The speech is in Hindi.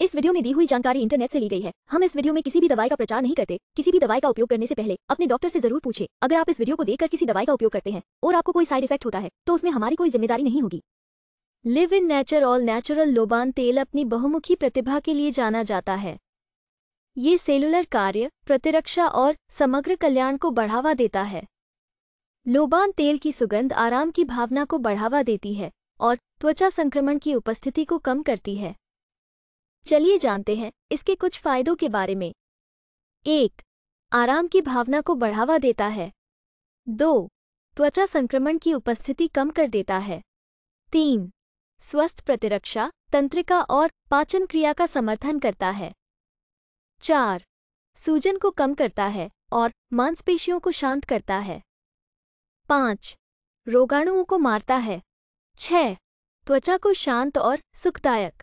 इस वीडियो में दी हुई जानकारी इंटरनेट से ली गई है हम इस वीडियो में किसी भी दवाई का प्रचार नहीं करते किसी भी दवाई का उपयोग करने से पहले अपने डॉक्टर से जरूर पूछे अगर आप इस वीडियो को देखकर किसी दवाई का उपयोग करते हैं और आपको कोई साइड इफेक्ट होता है तो उसमें हमारी कोई जिम्मेदारी नहीं होगी live in nature all natural लोबान तेल अपनी बहुमुखी प्रतिभा के लिए जाना जाता है ये सेलुलर कार्य प्रतिरक्षा और समग्र कल्याण को बढ़ावा देता है लोबान तेल की सुगंध आराम की भावना को बढ़ावा देती है और त्वचा संक्रमण की उपस्थिति को कम करती है चलिए जानते हैं इसके कुछ फायदों के बारे में एक आराम की भावना को बढ़ावा देता है दो त्वचा संक्रमण की उपस्थिति कम कर देता है तीन स्वस्थ प्रतिरक्षा तंत्रिका और पाचन क्रिया का समर्थन करता है चार सूजन को कम करता है और मांसपेशियों को शांत करता है पाँच रोगाणुओं को मारता है छह त्वचा को शांत और सुखदायक